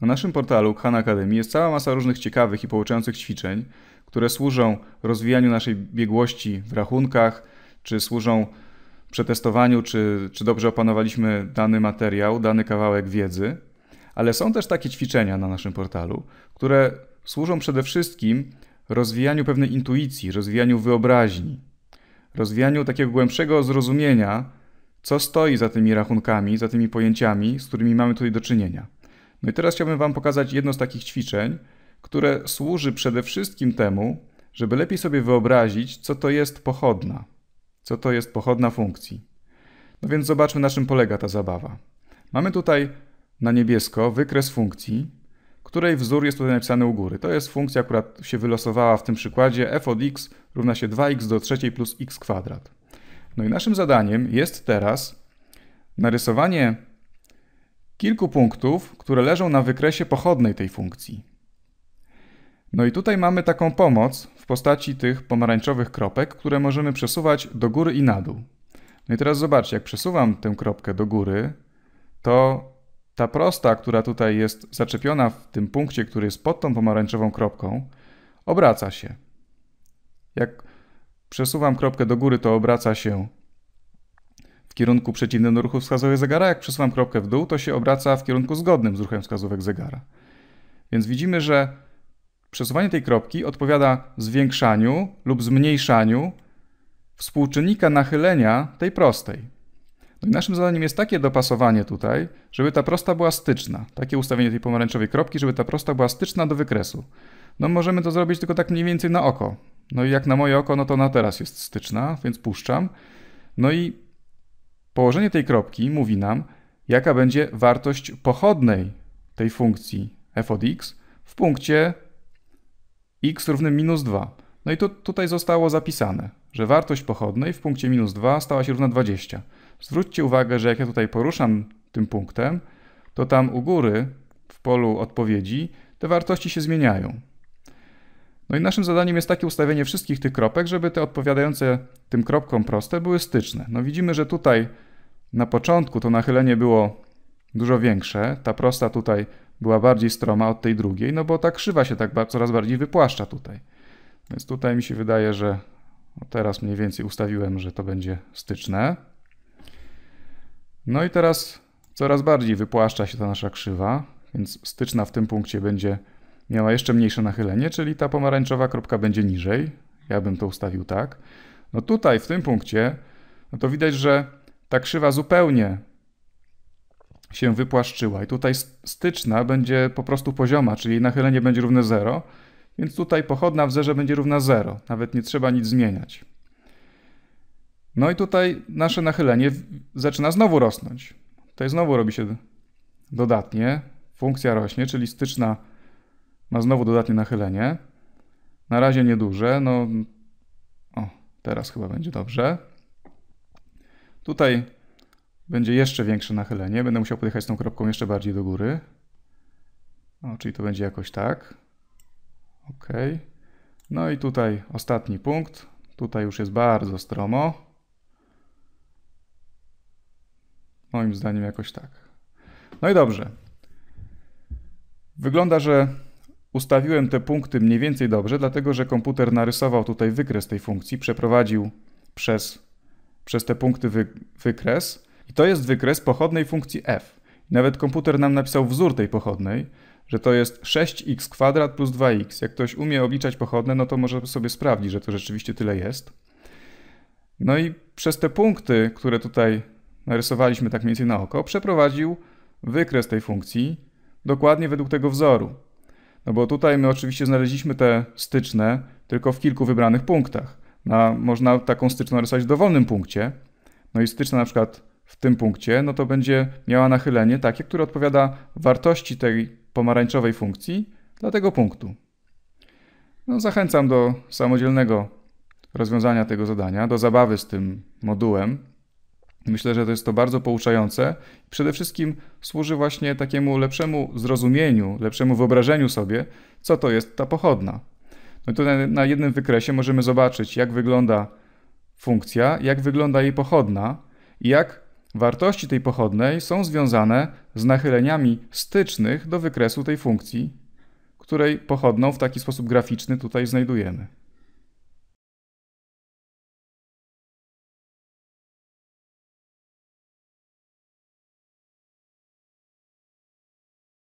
Na naszym portalu Khan Academy jest cała masa różnych ciekawych i pouczających ćwiczeń, które służą rozwijaniu naszej biegłości w rachunkach, czy służą przetestowaniu, czy, czy dobrze opanowaliśmy dany materiał, dany kawałek wiedzy. Ale są też takie ćwiczenia na naszym portalu, które służą przede wszystkim rozwijaniu pewnej intuicji, rozwijaniu wyobraźni, rozwijaniu takiego głębszego zrozumienia, co stoi za tymi rachunkami, za tymi pojęciami, z którymi mamy tutaj do czynienia. No i teraz chciałbym Wam pokazać jedno z takich ćwiczeń, które służy przede wszystkim temu, żeby lepiej sobie wyobrazić, co to jest pochodna, co to jest pochodna funkcji. No więc zobaczmy, na czym polega ta zabawa. Mamy tutaj na niebiesko wykres funkcji, której wzór jest tutaj napisany u góry. To jest funkcja, która się wylosowała w tym przykładzie f od x równa się 2x do trzeciej plus x kwadrat. No i naszym zadaniem jest teraz narysowanie kilku punktów, które leżą na wykresie pochodnej tej funkcji. No i tutaj mamy taką pomoc w postaci tych pomarańczowych kropek, które możemy przesuwać do góry i na dół. No i teraz zobaczcie, jak przesuwam tę kropkę do góry, to ta prosta, która tutaj jest zaczepiona w tym punkcie, który jest pod tą pomarańczową kropką, obraca się. Jak przesuwam kropkę do góry, to obraca się w kierunku przeciwnym do ruchu wskazówek zegara, jak przesuwam kropkę w dół, to się obraca w kierunku zgodnym z ruchem wskazówek zegara. Więc widzimy, że przesuwanie tej kropki odpowiada zwiększaniu lub zmniejszaniu współczynnika nachylenia tej prostej. No i naszym zadaniem jest takie dopasowanie tutaj, żeby ta prosta była styczna. Takie ustawienie tej pomarańczowej kropki, żeby ta prosta była styczna do wykresu. No możemy to zrobić tylko tak mniej więcej na oko. No i jak na moje oko, no to ona teraz jest styczna, więc puszczam. No i Położenie tej kropki mówi nam, jaka będzie wartość pochodnej tej funkcji f od x w punkcie x równym minus 2. No i to tutaj zostało zapisane, że wartość pochodnej w punkcie minus 2 stała się równa 20. Zwróćcie uwagę, że jak ja tutaj poruszam tym punktem, to tam u góry w polu odpowiedzi te wartości się zmieniają. No i naszym zadaniem jest takie ustawienie wszystkich tych kropek, żeby te odpowiadające tym kropkom proste były styczne. No widzimy, że tutaj na początku to nachylenie było dużo większe, ta prosta tutaj była bardziej stroma od tej drugiej, no bo ta krzywa się tak coraz bardziej wypłaszcza tutaj. Więc tutaj mi się wydaje, że no teraz mniej więcej ustawiłem, że to będzie styczne. No i teraz coraz bardziej wypłaszcza się ta nasza krzywa, więc styczna w tym punkcie będzie miała jeszcze mniejsze nachylenie, czyli ta pomarańczowa kropka będzie niżej. Ja bym to ustawił tak. No tutaj, w tym punkcie, no to widać, że ta krzywa zupełnie się wypłaszczyła i tutaj styczna będzie po prostu pozioma, czyli nachylenie będzie równe 0, więc tutaj pochodna w zerze będzie równa 0, nawet nie trzeba nic zmieniać. No i tutaj nasze nachylenie zaczyna znowu rosnąć. Tutaj znowu robi się dodatnie, funkcja rośnie, czyli styczna ma znowu dodatnie nachylenie. Na razie nieduże, no... O, teraz chyba będzie dobrze. Tutaj będzie jeszcze większe nachylenie. Będę musiał podjechać tą kropką jeszcze bardziej do góry. O, czyli to będzie jakoś tak. OK. No i tutaj ostatni punkt. Tutaj już jest bardzo stromo. Moim zdaniem jakoś tak. No i dobrze. Wygląda, że Ustawiłem te punkty mniej więcej dobrze, dlatego że komputer narysował tutaj wykres tej funkcji, przeprowadził przez, przez te punkty wy, wykres i to jest wykres pochodnej funkcji f. Nawet komputer nam napisał wzór tej pochodnej, że to jest 6x kwadrat plus 2x. Jak ktoś umie obliczać pochodne, no to może sobie sprawdzić, że to rzeczywiście tyle jest. No i przez te punkty, które tutaj narysowaliśmy tak mniej więcej na oko, przeprowadził wykres tej funkcji dokładnie według tego wzoru. No bo tutaj my oczywiście znaleźliśmy te styczne tylko w kilku wybranych punktach. można taką styczną rysować w dowolnym punkcie. No i styczna na przykład w tym punkcie, no to będzie miała nachylenie takie, które odpowiada wartości tej pomarańczowej funkcji dla tego punktu. No, zachęcam do samodzielnego rozwiązania tego zadania, do zabawy z tym modułem. Myślę, że to jest to bardzo pouczające. Przede wszystkim służy właśnie takiemu lepszemu zrozumieniu, lepszemu wyobrażeniu sobie, co to jest ta pochodna. No i tutaj na jednym wykresie możemy zobaczyć, jak wygląda funkcja, jak wygląda jej pochodna i jak wartości tej pochodnej są związane z nachyleniami stycznych do wykresu tej funkcji, której pochodną w taki sposób graficzny tutaj znajdujemy.